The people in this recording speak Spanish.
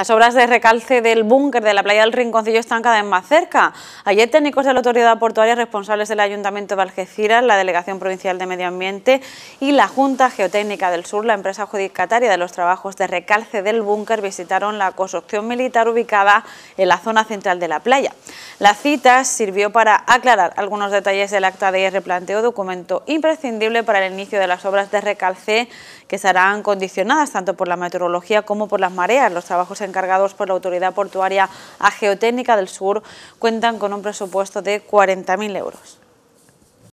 Las obras de recalce del búnker de la playa del Rinconcillo están cada vez más cerca. Ayer técnicos de la autoridad portuaria, responsables del Ayuntamiento de Algeciras, la Delegación Provincial de Medio Ambiente y la Junta Geotécnica del Sur, la empresa adjudicataria de los trabajos de recalce del búnker, visitaron la construcción militar ubicada en la zona central de la playa. La cita sirvió para aclarar algunos detalles del acta de replanteo, documento imprescindible para el inicio de las obras de recalce que serán condicionadas tanto por la meteorología como por las mareas. Los trabajos encargados por la Autoridad Portuaria a Geotécnica del Sur cuentan con un presupuesto de 40.000 euros.